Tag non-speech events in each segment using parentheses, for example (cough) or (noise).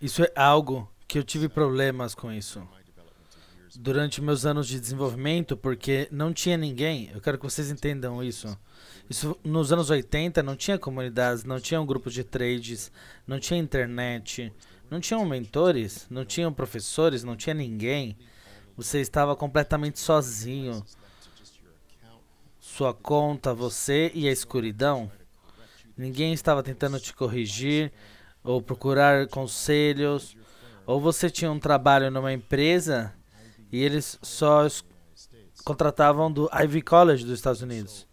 Isso é algo que eu tive problemas com isso durante meus anos de desenvolvimento, porque não tinha ninguém. Eu quero que vocês entendam isso. Isso nos anos 80 não tinha comunidades, não tinha um grupo de trades, não tinha internet, não tinham mentores, não tinham professores, não tinha ninguém. Você estava completamente sozinho. Sua conta, você e a escuridão. Ninguém estava tentando te corrigir ou procurar conselhos, ou você tinha um trabalho numa empresa e eles só contratavam do Ivy College dos Estados Unidos.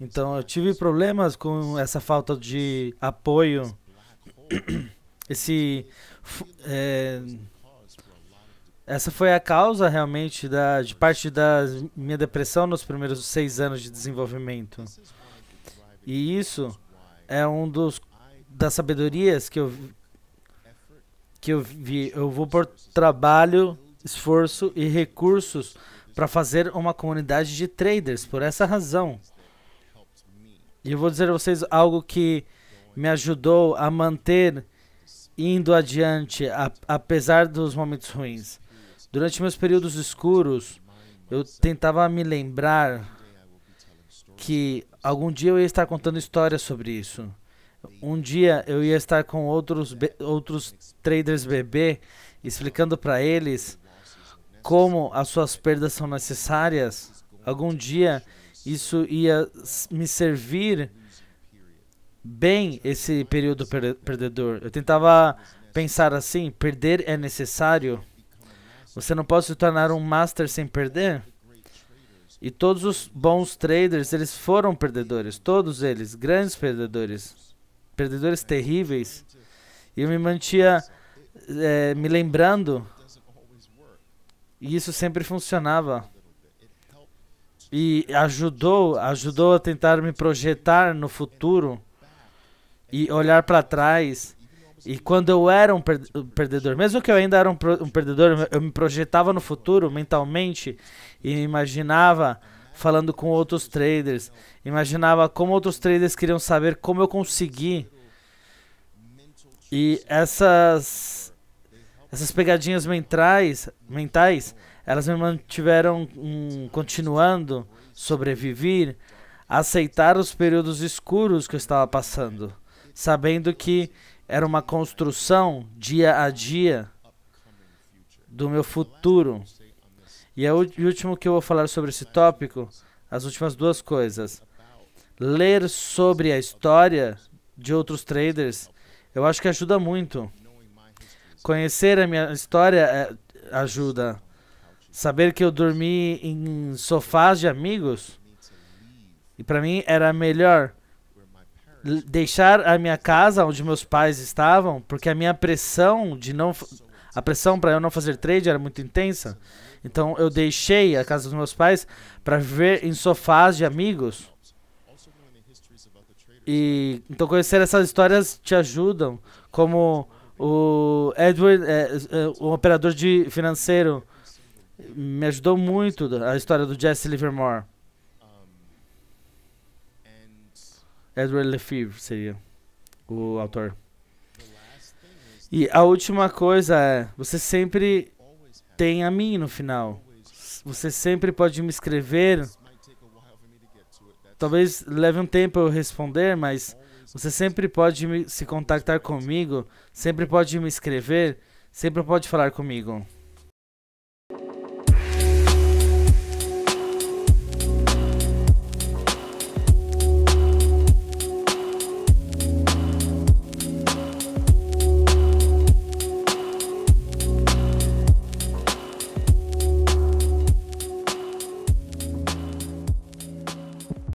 Então eu tive problemas com essa falta de apoio, (coughs) esse é, essa foi a causa realmente da, de parte da minha depressão nos primeiros seis anos de desenvolvimento. E isso é um dos das sabedorias que eu que eu vi, eu vou por trabalho, esforço e recursos para fazer uma comunidade de traders por essa razão. E eu vou dizer a vocês algo que me ajudou a manter indo adiante, a, apesar dos momentos ruins. Durante meus períodos escuros, eu tentava me lembrar que algum dia eu ia estar contando histórias sobre isso. Um dia eu ia estar com outros, outros traders bebê explicando para eles como as suas perdas são necessárias. Algum dia isso ia me servir bem esse período per perdedor. Eu tentava pensar assim: perder é necessário. Você não pode se tornar um master sem perder. E todos os bons traders, eles foram perdedores, todos eles, grandes perdedores perdedores terríveis. E eu me mantinha é, me lembrando. E isso sempre funcionava. E ajudou, ajudou a tentar me projetar no futuro e olhar para trás. E quando eu era um perdedor, mesmo que eu ainda era um, um perdedor, eu me projetava no futuro mentalmente e imaginava falando com outros traders. Imaginava como outros traders queriam saber como eu consegui. E essas essas pegadinhas mentais, mentais, elas me mantiveram um, continuando sobreviver, aceitar os períodos escuros que eu estava passando, sabendo que era uma construção dia a dia do meu futuro. E o último que eu vou falar sobre esse tópico, as últimas duas coisas. Ler sobre a história de outros traders, eu acho que ajuda muito. Conhecer a minha história é, ajuda. Saber que eu dormi em sofás de amigos, e para mim era melhor deixar a minha casa onde meus pais estavam, porque a minha pressão de não a pressão para eu não fazer trade era muito intensa. Então eu deixei a casa dos meus pais para viver em sofás de amigos. E então conhecer essas histórias te ajudam, como o Edward, é, é, um operador de financeiro, me ajudou muito a história do Jesse Livermore. Edward Lefebvre seria o autor. E a última coisa é: você sempre tem a mim no final. Você sempre pode me escrever. Talvez leve um tempo eu responder, mas você sempre pode me, se contactar comigo, sempre pode me escrever, sempre pode falar comigo.